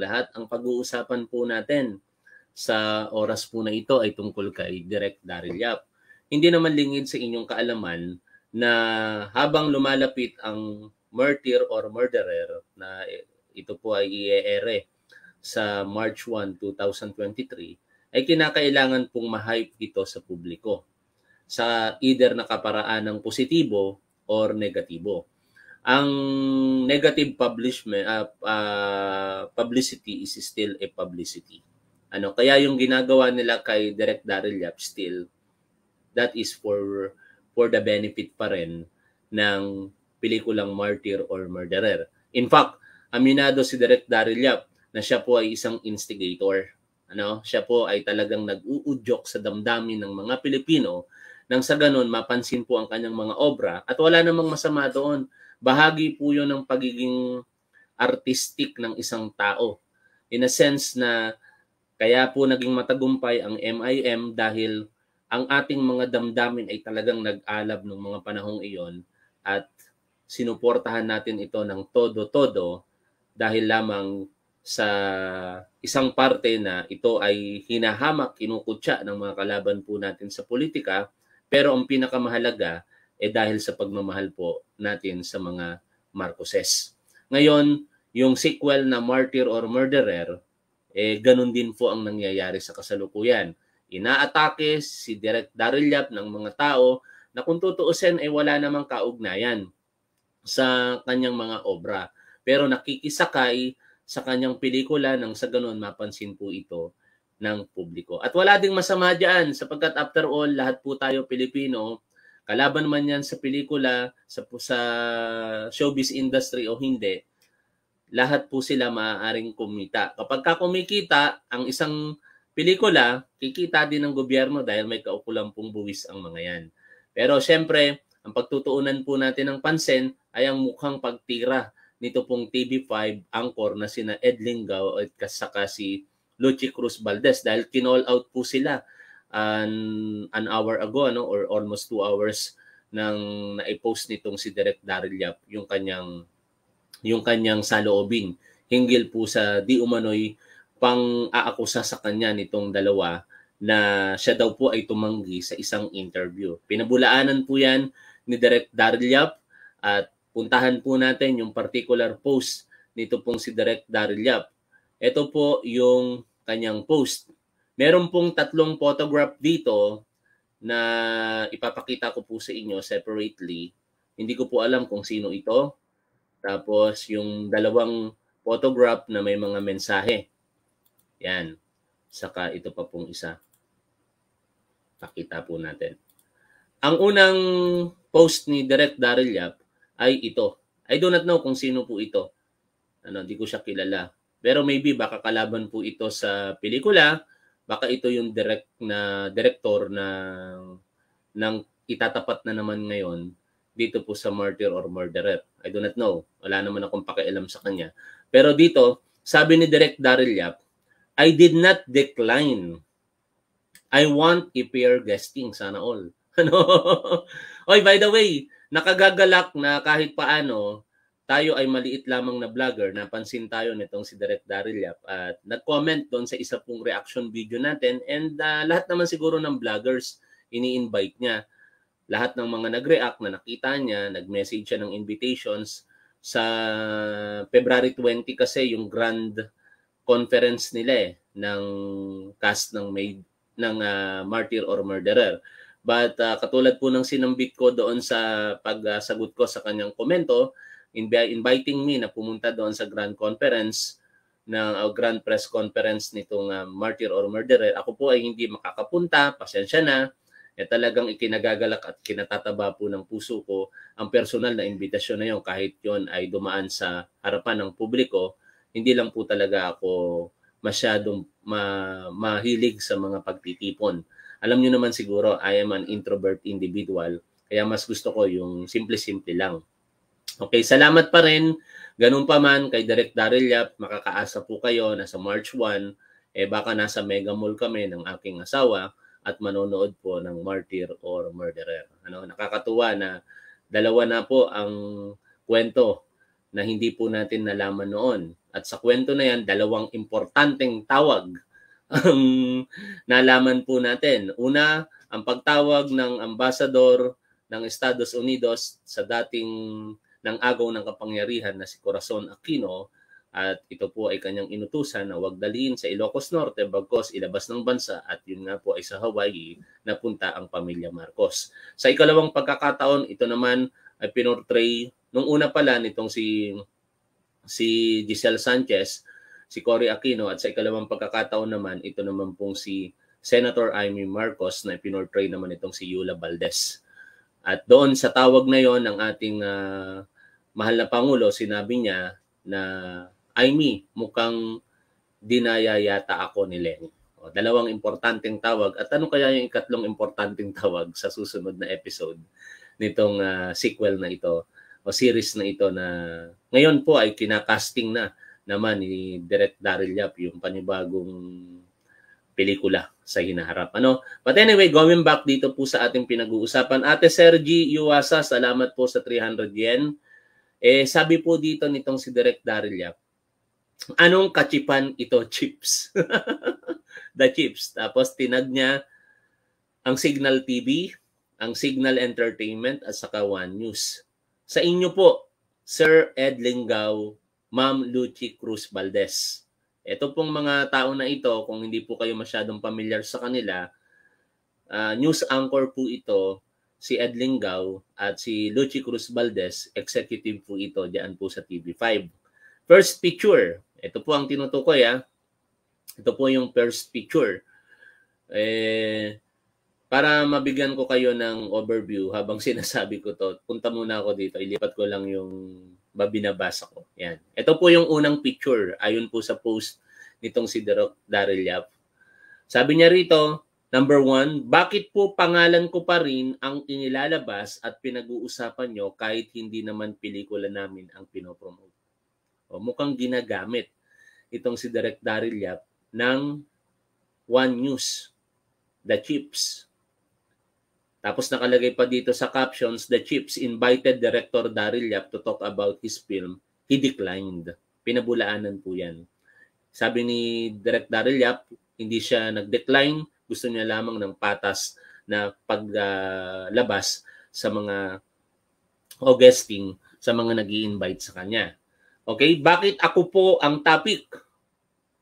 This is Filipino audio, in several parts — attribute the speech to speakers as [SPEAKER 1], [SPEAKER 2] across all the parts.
[SPEAKER 1] Lahat ang pag-uusapan po natin sa oras po na ito ay tungkol kay Direct Daryl Yap. Hindi naman lingid sa inyong kaalaman na habang lumalapit ang martyr or murderer na ito po ay ieere sa March 1, 2023, ay kinakailangan pong ma-hype ito sa publiko sa either na nakaparaan ng positibo or negatibo ang negative publishment uh, ah, uh, ah, publicity is still a publicity. Ano, kaya yung ginagawa nila kay Direct Daryl Yap still that is for for the benefit pa rin ng pelikulang martyr or murderer. In fact, aminado si Direct Daryl Yap na siya po ay isang instigator. Ano, siya po ay talagang nag-uudyok sa damdamin ng mga Pilipino nang sa ganun mapansin po ang kanyang mga obra at wala namang masama doon Bahagi po yun ng pagiging artistic ng isang tao. In a sense na kaya po naging matagumpay ang MIM dahil ang ating mga damdamin ay talagang nag-alab ng mga panahong iyon at sinuportahan natin ito ng todo-todo dahil lamang sa isang parte na ito ay hinahamak, kinukutsa ng mga kalaban po natin sa politika pero ang pinakamahalaga eh dahil sa pagmamahal po natin sa mga Marcoses. Ngayon, yung sequel na Martyr or Murderer, eh ganun din po ang nangyayari sa kasalukuyan. Inaatake si Direk Darilyap ng mga tao na kung tutuusin ay eh, wala namang kaugnayan sa kanyang mga obra. Pero nakikisakay sa kanyang pelikula nang sa ganun mapansin po ito ng publiko. At wala ding masama dyan sapagkat after all, lahat po tayo Pilipino Kalaban man yan sa pelikula, sa, sa showbiz industry o hindi, lahat po sila maaaring kumita. Kapag ka kumikita, ang isang pelikula, kikita din ng gobyerno dahil may pong buwis ang mga yan. Pero syempre, ang pagtutuunan po natin ng pansin ay ang mukhang pagtira nito pong TV5 anchor na sina Ed Lingao at kasaka si Luchi Cruz Valdez dahil kinall out po sila an, an hour ago no or almost two hours nang na-post nitong si Direk Daryl Yap yung kanyang yung kanyang saloobin hinggil po sa di umano'y pang-aakusa sa kanya nitong dalawa na siya daw po ay tumanggi sa isang interview. Pinabulaanan po yan ni Direk Daryl Yap at puntahan po natin yung particular post nito pong si Direk Daryl Yap. Ito po yung kanyang post Meron pong tatlong photograph dito na ipapakita ko po sa inyo separately. Hindi ko po alam kung sino ito. Tapos yung dalawang photograph na may mga mensahe. Yan. Saka ito pa pong isa. Pakita po natin. Ang unang post ni Direct Daryl Yap ay ito. I do not know kung sino po ito. Ano, hindi ko siya kilala. Pero maybe baka kalaban po ito sa pelikula baka ito yung direct na director na ng itatapat na naman ngayon dito po sa martyr or murderer. I do not know. Wala naman akong pakialam sa kanya. Pero dito, sabi ni Direk Daryl Yap, I did not decline. I want a fair guesting, sana all. Ano? Oy, by the way, nakagagalak na kahit paano tayo ay maliit lamang na vlogger, napansin tayo nitong si Direk Yap at nag-comment doon sa isa pong reaction video natin and uh, lahat naman siguro ng vloggers ini-invite niya. Lahat ng mga nag-react na nakita niya, nag-message siya ng invitations sa February 20 kasi yung grand conference nila eh ng cast ng maid ng uh, Martyr or Murderer. But uh, katulad po ng sinambit ko doon sa pagsagot uh, ko sa kanyang komento, inv- inviting me na pumunta doon sa grand conference ng uh, grand press conference nitong uh, martyr or murderer. Ako po ay hindi makakapunta, pasensya na. Eh, talagang ikinagagalak at kinatataba po ng puso ko ang personal na imbitasyon na yon kahit yon ay dumaan sa harapan ng publiko. Hindi lang po talaga ako masyadong ma- mahilig sa mga pagtitipon. Alam niyo naman siguro, I am an introvert individual, kaya mas gusto ko yung simple-simple lang. Okay, salamat pa rin. Ganun pa man kay Direk Daryl Yap, makakaasa po kayo na sa March 1, eh baka nasa Mega Mall kami ng aking asawa at manonood po ng Martyr or Murderer. Ano, nakakatuwa na dalawa na po ang kwento na hindi po natin nalaman noon. At sa kwento na yan, dalawang importanteng tawag ang nalaman po natin. Una, ang pagtawag ng ambasador ng Estados Unidos sa dating ng agaw ng kapangyarihan na si Corazon Aquino at ito po ay kanyang inutusan na huwag dalhin sa Ilocos Norte bagkos ilabas ng bansa at yun nga po ay sa Hawaii napunta ang pamilya Marcos. Sa ikalawang pagkakataon, ito naman ay pinortray nung una pala nitong si si Giselle Sanchez, si Cory Aquino at sa ikalawang pagkakataon naman ito naman pong si Senator Amy Marcos na ipinortray naman itong si Yula Valdez. At doon sa tawag na yon ng ating uh, mahal na Pangulo, sinabi niya na, ay me, mukhang dinaya yata ako ni Leng. O, dalawang importanteng tawag. At ano kaya yung ikatlong importanteng tawag sa susunod na episode nitong uh, sequel na ito o series na ito na ngayon po ay kinakasting na naman ni Direct Daryl Yap yung panibagong pelikula sa hinaharap. Ano? But anyway, going back dito po sa ating pinag-uusapan. Ate Sergi Yuasa, salamat po sa 300 yen. Eh, sabi po dito nitong si Direk Yap, anong kachipan ito? Chips. The chips. Tapos tinag niya ang Signal TV, ang Signal Entertainment at saka One News. Sa inyo po, Sir Ed Linggao, Ma'am Lucy Cruz Valdez. Ito pong mga tao na ito, kung hindi po kayo masyadong familiar sa kanila, uh, news anchor po ito, si Edling Gao at si Luchi Cruz Valdez, executive po ito diyan po sa TV5. First picture, ito po ang tinutukoy ah. Ito po yung first picture. Eh, para mabigyan ko kayo ng overview habang sinasabi ko to, punta muna ako dito, ilipat ko lang yung babinabasa ko. Yan. Ito po yung unang picture ayon po sa post nitong si Derek Daryl Yap. Sabi niya rito, number one, bakit po pangalan ko pa rin ang inilalabas at pinag-uusapan nyo kahit hindi naman pelikula namin ang pinopromote? O, mukhang ginagamit itong si Derek Daryl Yap ng One News, The Chips, tapos nakalagay pa dito sa captions, the Chips invited director Daryl Yap to talk about his film. He declined. Pinabulaanan po yan. Sabi ni Direk Daryl Yap, hindi siya nag-decline. Gusto niya lamang ng patas na paglabas uh, sa mga o guesting sa mga nag invite sa kanya. Okay, bakit ako po ang topic?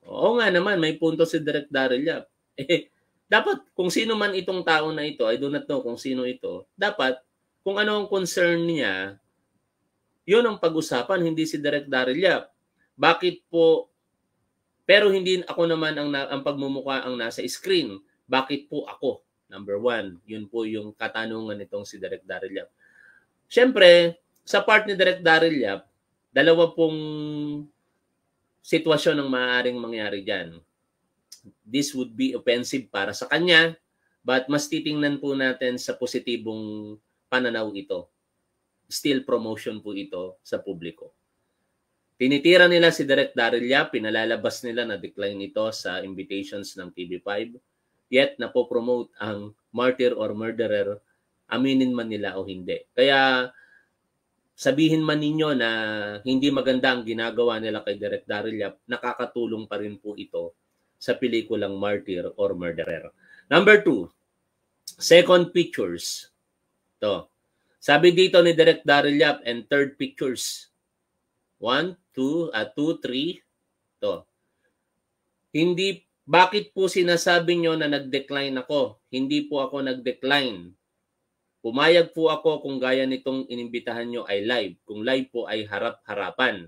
[SPEAKER 1] Oo nga naman, may punto si Direk Daryl Yap. Eh, dapat kung sino man itong tao na ito, I do not know kung sino ito, dapat kung ano ang concern niya, yun ang pag-usapan, hindi si Direk Darilyap. Bakit po, pero hindi ako naman ang, ang pagmumukha ang nasa screen. Bakit po ako? Number one, yun po yung katanungan nitong si Direk Darilyap. Siyempre, sa part ni Direk Darilyap, dalawa pong sitwasyon ang maaaring mangyari dyan this would be offensive para sa kanya but mas titingnan po natin sa positibong pananaw ito. Still promotion po ito sa publiko. Tinitira nila si Direk Darilla, pinalalabas nila na decline ito sa invitations ng TV5. Yet, napopromote ang martyr or murderer, aminin man nila o hindi. Kaya, sabihin man ninyo na hindi maganda ang ginagawa nila kay Direk Darilla, nakakatulong pa rin po ito sa pelikulang Martyr or Murderer. Number two, second pictures. To. Sabi dito ni Direk Daryl Yap and third pictures. One, two, uh, two, three. To. Hindi, bakit po sinasabi nyo na nag-decline ako? Hindi po ako nag-decline. Pumayag po ako kung gaya nitong inimbitahan nyo ay live. Kung live po ay harap-harapan.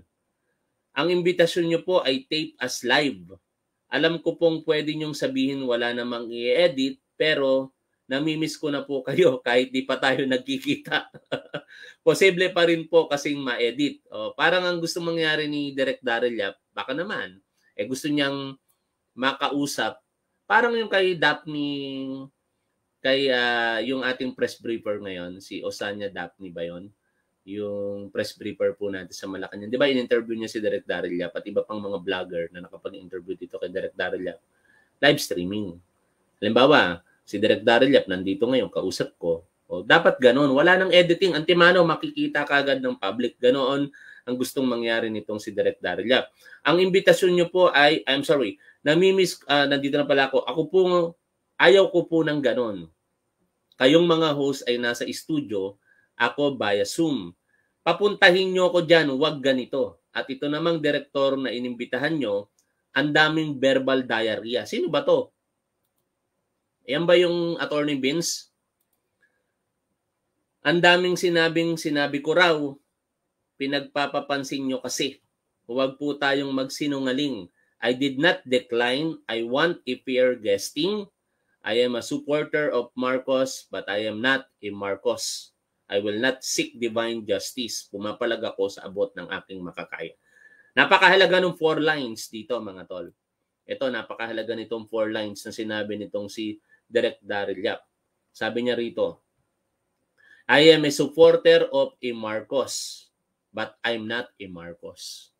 [SPEAKER 1] Ang imbitasyon nyo po ay tape as live alam ko pong pwede niyong sabihin wala namang i-edit, pero namimiss ko na po kayo kahit di pa tayo nagkikita. Posible pa rin po kasing ma-edit. O, parang ang gusto mangyari ni Direk Daryl Yap, baka naman, eh gusto niyang makausap. Parang yung kay Daphne, kay uh, yung ating press briefer ngayon, si Osanya Daphne ba yun? yung press briefer po natin sa Malacanang. Di ba, in-interview niya si Derek Darilla, pati iba pang mga vlogger na nakapag-interview dito kay Derek Darilla, live streaming. Halimbawa, si Derek Darilla nandito ngayon, kausap ko, o, dapat ganon. Wala nang editing. Antimano, makikita kagad ng public. Ganoon ang gustong mangyari nitong si Direk Darilla. Ang imbitasyon niyo po ay, I'm sorry, namimiss, uh, nandito na pala ako. Ako po, ayaw ko po ng ganon. Kayong mga host ay nasa studio, ako via Zoom. Papuntahin nyo ako dyan, huwag ganito. At ito namang direktor na inimbitahan nyo, ang daming verbal diarrhea. Sino ba to? Yan ba yung Attorney Vince? Ang daming sinabing sinabi ko raw, pinagpapapansin nyo kasi. Huwag po tayong magsinungaling. I did not decline. I want a fair guesting. I am a supporter of Marcos, but I am not a Marcos. I will not seek divine justice. Pumapalag ako sa abot ng aking makakaya. Napakahalaga ng four lines dito mga tol. Ito, napakahalaga nitong four lines na sinabi nitong si Direk Daryl Yap. Sabi niya rito, I am a supporter of a Marcos, but I'm not a Marcos.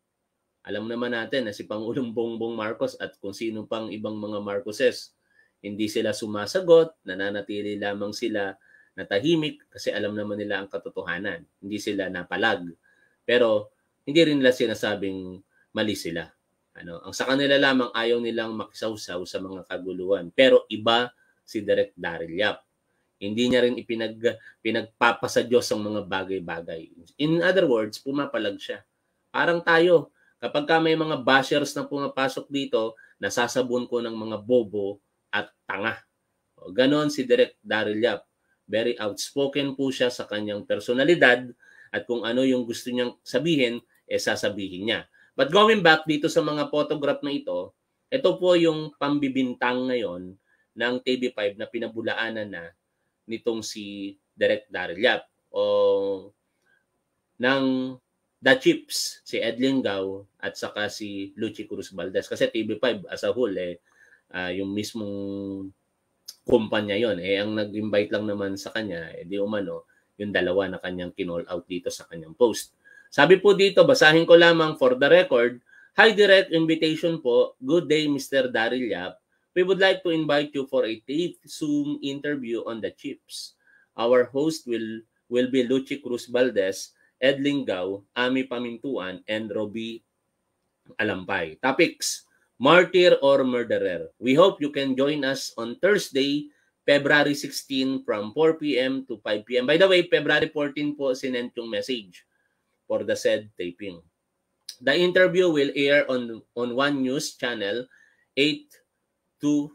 [SPEAKER 1] Alam naman natin na si Pangulong Bongbong Marcos at kung sino pang ibang mga Marcoses, hindi sila sumasagot, nananatili lamang sila natahimik kasi alam naman nila ang katotohanan. Hindi sila napalag. Pero hindi rin nila sinasabing mali sila. Ano, ang sa kanila lamang ayaw nilang makisawsaw sa mga kaguluhan. Pero iba si Direk Daryl Yap. Hindi niya rin ipinag, pinagpapasa Diyos ang mga bagay-bagay. In other words, pumapalag siya. Parang tayo, kapag ka may mga bashers na pumapasok dito, nasasabon ko ng mga bobo at tanga. O, ganon si Direk Daryl Yap Very outspoken po siya sa kanyang personalidad at kung ano yung gusto niyang sabihin, eh sasabihin niya. But going back dito sa mga photograph na ito, ito po yung pambibintang ngayon ng TV5 na pinabulaanan na nitong si Direct Yap o ng The Chips, si Edlin Gao at saka si Luchi Cruz Valdez. Kasi TV5 as a whole, eh, uh, yung mismong kumpanya yon Eh, ang nag-invite lang naman sa kanya, eh, di umano, yung dalawa na kanyang kinall out dito sa kanyang post. Sabi po dito, basahin ko lamang for the record, Hi, direct invitation po. Good day, Mr. Daryl Yap. We would like to invite you for a taped Zoom interview on the chips. Our host will will be Luchi Cruz Valdez, Ed Linggao, Ami Pamintuan, and Roby Alampay. Topics, Martyr or Murderer. We hope you can join us on Thursday, February 16 from 4 p.m. to 5 p.m. By the way, February 14 po sinend yung message for the said taping. The interview will air on, on One News Channel 8250.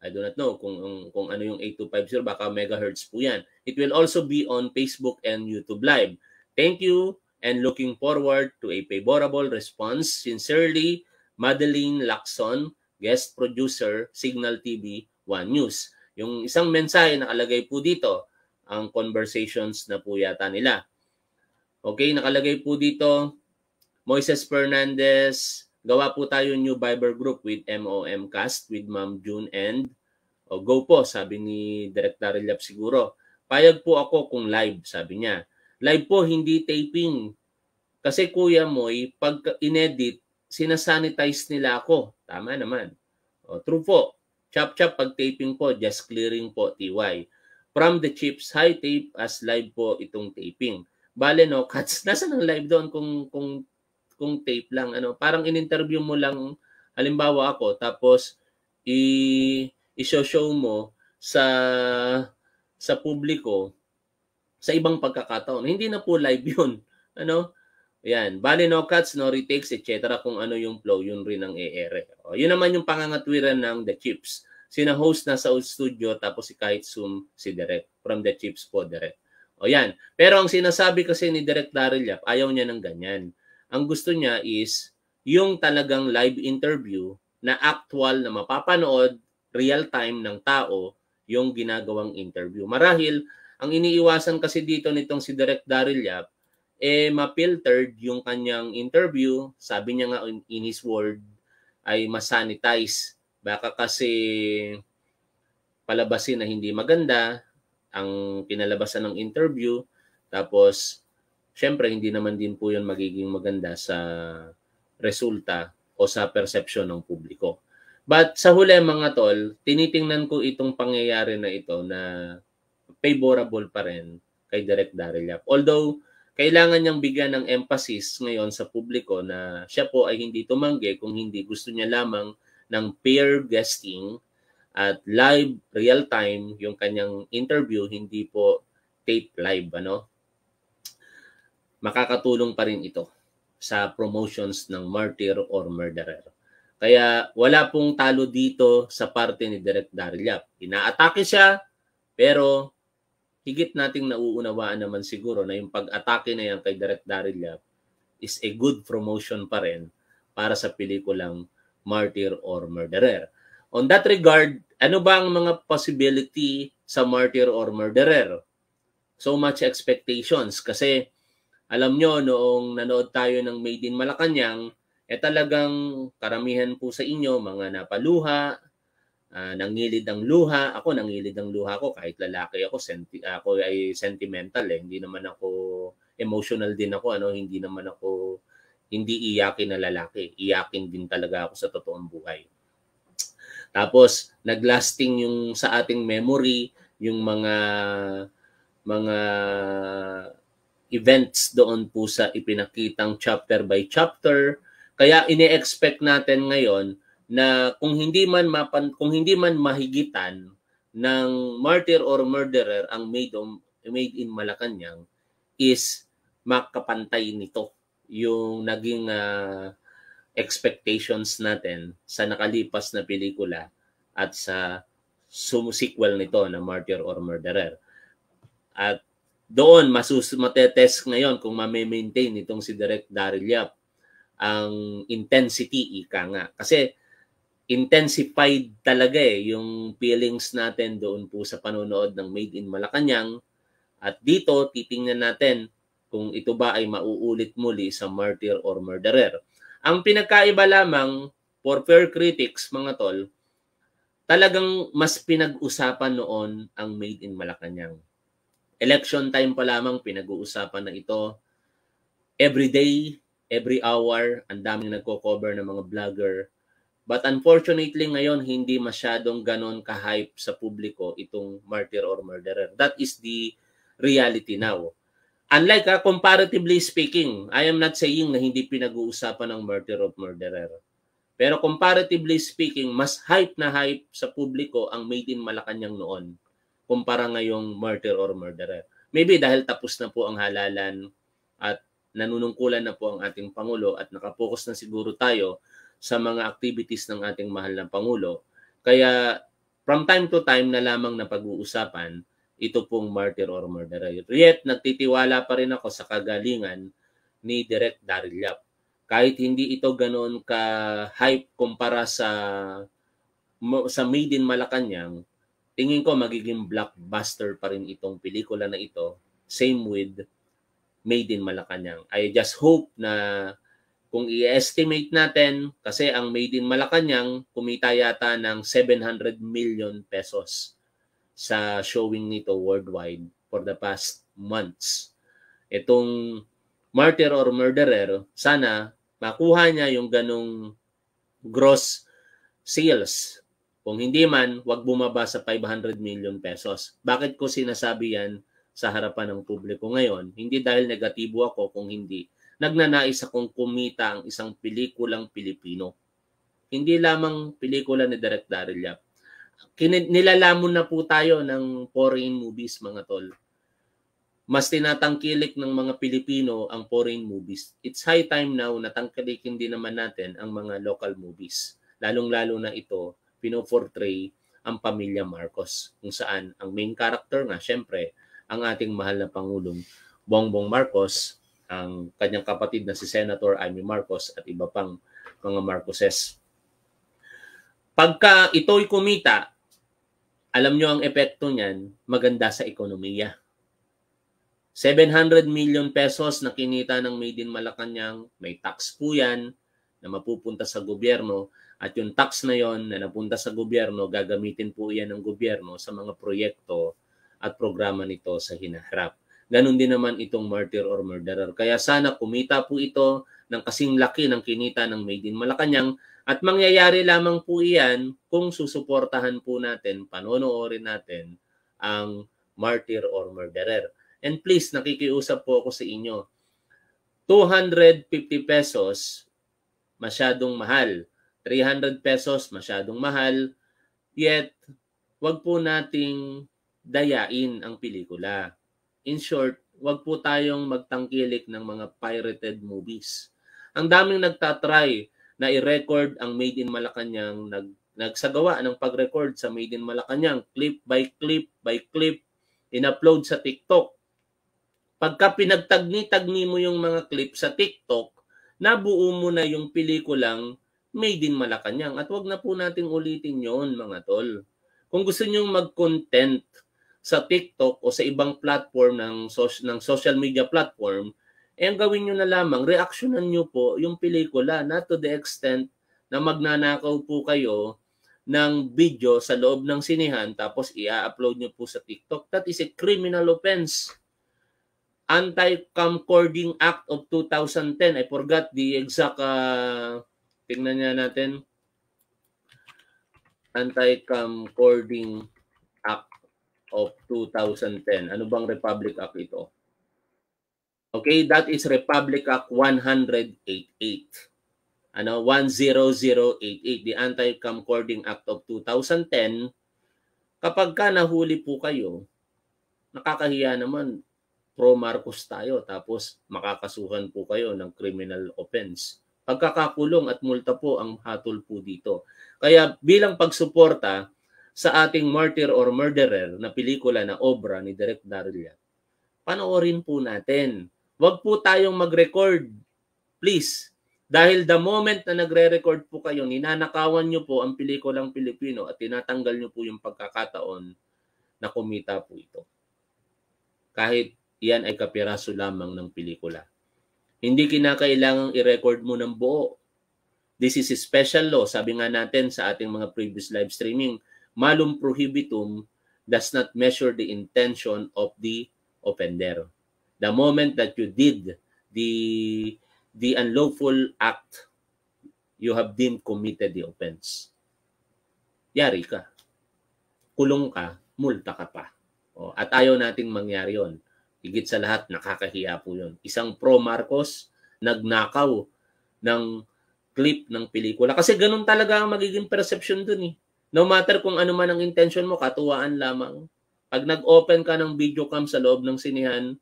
[SPEAKER 1] I do not know kung, kung ano yung 8250, baka megahertz po yan. It will also be on Facebook and YouTube Live. Thank you and looking forward to a favorable response. Sincerely, Madeline Lacson, guest producer, Signal TV, One News. Yung isang mensahe nakalagay po dito, ang conversations na po yata nila. Okay, nakalagay po dito, Moises Fernandez, gawa po tayo new Viber group with MOM Cast, with Ma'am June and o oh, go po, sabi ni Director Lap siguro. Payag po ako kung live, sabi niya. Live po, hindi taping. Kasi kuya mo, pag inedit, sinasanitize nila ako. Tama naman. O, true po. Chop-chop pag taping po, just clearing po, TY. From the chips, high tape as live po itong taping. Bale no, cuts. Nasaan ang live doon kung, kung, kung tape lang? Ano? Parang in-interview mo lang, halimbawa ako, tapos i- i-show mo sa sa publiko sa ibang pagkakataon. Hindi na po live 'yun. Ano? Ayan, bali no cuts, no retakes, etc. Kung ano yung flow, yun rin ang ere. O, yun naman yung pangangatwiran ng The Chips. Sina host na sa studio, tapos si kahit Zoom, si Direct. From The Chips po, Direct. O yan. Pero ang sinasabi kasi ni Direct Daryl Yap, ayaw niya ng ganyan. Ang gusto niya is yung talagang live interview na actual na mapapanood real time ng tao yung ginagawang interview. Marahil, ang iniiwasan kasi dito nitong si Direct Daryl Yap eh ma-filtered yung kanyang interview. Sabi niya nga in, his word ay masanitize. Baka kasi palabasin na hindi maganda ang pinalabasan ng interview. Tapos, syempre, hindi naman din po yun magiging maganda sa resulta o sa perception ng publiko. But sa huli mga tol, tinitingnan ko itong pangyayari na ito na favorable pa rin kay Direk Daryl Yap. Although, kailangan niyang bigyan ng emphasis ngayon sa publiko na siya po ay hindi tumanggi kung hindi gusto niya lamang ng peer guesting at live real time yung kanyang interview hindi po tape live ano makakatulong pa rin ito sa promotions ng martyr or murderer kaya wala pong talo dito sa parte ni Direk Darlyap inaatake siya pero higit nating nauunawaan naman siguro na yung pag-atake na yan kay Direk Daryl is a good promotion pa rin para sa pelikulang Martyr or Murderer. On that regard, ano ba ang mga possibility sa Martyr or Murderer? So much expectations kasi alam nyo noong nanood tayo ng Made in Malacanang, eh talagang karamihan po sa inyo mga napaluha, uh, nangilid ang luha. Ako, nangilid ang luha ko. Kahit lalaki ako, senti- ako ay sentimental eh. Hindi naman ako, emotional din ako. Ano? Hindi naman ako, hindi iyakin na lalaki. Iyakin din talaga ako sa totoong buhay. Tapos, naglasting yung sa ating memory, yung mga mga events doon po sa ipinakitang chapter by chapter. Kaya ine-expect natin ngayon na kung hindi man mapan, kung hindi man mahigitan ng martyr or murderer ang made of, made in Malacanang is makapantay nito yung naging uh, expectations natin sa nakalipas na pelikula at sa sumusequel nito na Martyr or Murderer. At doon masus matetest ngayon kung ma-maintain itong si Direct Daryl Yap ang intensity ika nga. Kasi intensified talaga eh yung feelings natin doon po sa panonood ng Made in Malacanang. At dito, titingnan natin kung ito ba ay mauulit muli sa martyr or murderer. Ang pinagkaiba lamang for fair critics, mga tol, talagang mas pinag-usapan noon ang Made in Malacanang. Election time pa lamang pinag-uusapan na ito. Every day, every hour, ang daming nagko-cover ng mga vlogger But unfortunately ngayon hindi masyadong ganon ka-hype sa publiko itong martyr or murderer. That is the reality now. Unlike ha, ah, comparatively speaking, I am not saying na hindi pinag-uusapan ng murder of murderer. Pero comparatively speaking, mas hype na hype sa publiko ang Made in Malacanang noon kumpara ngayong murder or murderer. Maybe dahil tapos na po ang halalan at nanunungkulan na po ang ating Pangulo at nakapokus na siguro tayo sa mga activities ng ating mahal na Pangulo. Kaya from time to time na lamang na pag-uusapan ito pong martyr or murderer. Yet nagtitiwala pa rin ako sa kagalingan ni Direk Daryl Yap. Kahit hindi ito ganoon ka hype kumpara sa sa Made in Malacanang, tingin ko magiging blockbuster pa rin itong pelikula na ito. Same with Made in Malacanang. I just hope na kung i-estimate natin, kasi ang Made in Malacanang kumita yata ng 700 million pesos sa showing nito worldwide for the past months. Itong martyr or murderer, sana makuha niya yung ganong gross sales. Kung hindi man, wag bumaba sa 500 million pesos. Bakit ko sinasabi yan sa harapan ng publiko ngayon? Hindi dahil negatibo ako kung hindi nagnanais akong kumita ang isang pelikulang Pilipino. Hindi lamang pelikula ni Direk Daryl Yap. nilalamon na po tayo ng foreign movies, mga tol. Mas tinatangkilik ng mga Pilipino ang foreign movies. It's high time now na tangkilikin din naman natin ang mga local movies. Lalong-lalo na ito, pinoportray ang pamilya Marcos, kung saan ang main character nga, syempre, ang ating mahal na Pangulong Bongbong Marcos ang kanyang kapatid na si Senator Amy Marcos at iba pang mga Marcoses. Pagka ito'y kumita, alam nyo ang epekto niyan, maganda sa ekonomiya. 700 million pesos na kinita ng Made in Malacanang, may tax po yan na mapupunta sa gobyerno at yung tax na yon na napunta sa gobyerno, gagamitin po yan ng gobyerno sa mga proyekto at programa nito sa hinaharap. Ganon din naman itong martyr or murderer. Kaya sana kumita po ito ng kasing laki ng kinita ng Made in Malacanang at mangyayari lamang po iyan kung susuportahan po natin, panonoorin natin ang martyr or murderer. And please, nakikiusap po ako sa inyo. 250 pesos, masyadong mahal. 300 pesos, masyadong mahal. Yet, wag po nating dayain ang pelikula in short, wag po tayong magtangkilik ng mga pirated movies. Ang daming nagtatry na i-record ang Made in Malacanang, nag, nagsagawa ng pag-record sa Made in Malacanang, clip by clip by clip, in-upload sa TikTok. Pagka pinagtagni-tagni mo yung mga clip sa TikTok, nabuo mo na yung pelikulang Made in Malacanang. At wag na po nating ulitin yon mga tol. Kung gusto nyong mag-content sa TikTok o sa ibang platform ng, social, ng social media platform, eh ang gawin niyo na lamang, reaksyonan niyo po yung pelikula na to the extent na magnanakaw po kayo ng video sa loob ng sinehan tapos i-upload niyo po sa TikTok. That is a criminal offense. Anti-Camcording Act of 2010. I forgot the exact, uh, tingnan niya natin. Anti-Camcording Act 2010. Ano bang Republic Act ito? Okay, that is Republic Act 1088. Ano, 10088, the Anti-Camcording Act of 2010. Kapag ka nahuli po kayo, nakakahiya naman, pro Marcos tayo, tapos makakasuhan po kayo ng criminal offense. Pagkakakulong at multa po ang hatol po dito. Kaya bilang pagsuporta, sa ating Martyr or Murderer na pelikula na obra ni Direk Darulia, panoorin po natin. Huwag po tayong mag-record, please. Dahil the moment na nagre-record po kayo, ninanakawan nyo po ang pelikulang Pilipino at tinatanggal nyo po yung pagkakataon na kumita po ito. Kahit iyan ay kapiraso lamang ng pelikula. Hindi kinakailangang i-record mo ng buo. This is a special law, sabi nga natin sa ating mga previous live streaming malum prohibitum does not measure the intention of the offender. The moment that you did the the unlawful act, you have deemed committed the offense. Yari ka. Kulong ka, multa ka pa. O, oh, at ayaw nating mangyari yon. Higit sa lahat, nakakahiya po yon. Isang pro Marcos, nagnakaw ng clip ng pelikula. Kasi ganun talaga ang magiging perception dun eh. No matter kung ano man ang intention mo, katuwaan lamang. Pag nag-open ka ng video cam sa loob ng sinihan,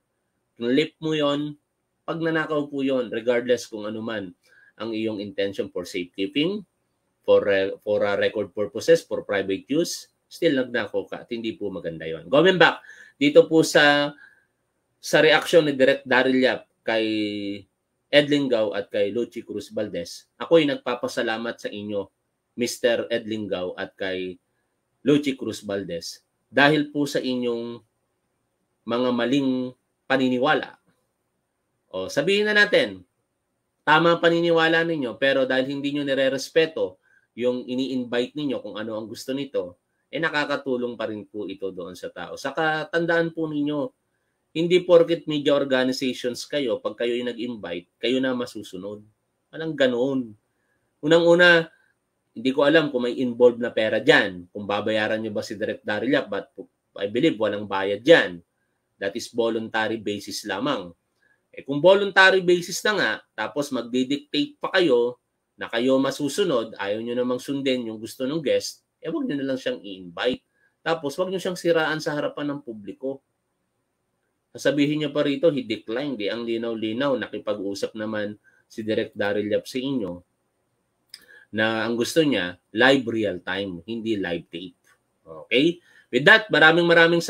[SPEAKER 1] lip mo yon, pag nanakaw po yon, regardless kung ano man ang iyong intention for safekeeping, for, for uh, record purposes, for private use, still nagnakaw ka at hindi po maganda yon. Going back, dito po sa sa reaction ni Direct Daryl Yap kay Ed Lingaw at kay Luchi Cruz Valdez, ako'y nagpapasalamat sa inyo Mr. Ed Lingaw at kay Luchi Cruz Valdez dahil po sa inyong mga maling paniniwala. O sabihin na natin, tama paniniwala ninyo pero dahil hindi nyo nire-respeto yung ini-invite ninyo kung ano ang gusto nito, eh nakakatulong pa rin po ito doon sa tao. Saka tandaan po ninyo, hindi porket media organizations kayo, pag kayo yung nag-invite, kayo na masusunod. Walang ganoon. Unang-una, hindi ko alam kung may involved na pera dyan, kung babayaran nyo ba si Direct Darilla, but I believe walang bayad dyan. That is voluntary basis lamang. Eh kung voluntary basis na nga, tapos magdidictate pa kayo na kayo masusunod, ayaw nyo namang sundin yung gusto ng guest, eh wag nyo na lang siyang i-invite. Tapos wag nyo siyang siraan sa harapan ng publiko. Sasabihin niya pa rito, he declined. Di eh, ang linaw-linaw, nakipag-usap naman si Direct Daryl Yap sa inyo na ang gusto niya live real time, hindi live tape. Okay? With that, maraming maraming salamat.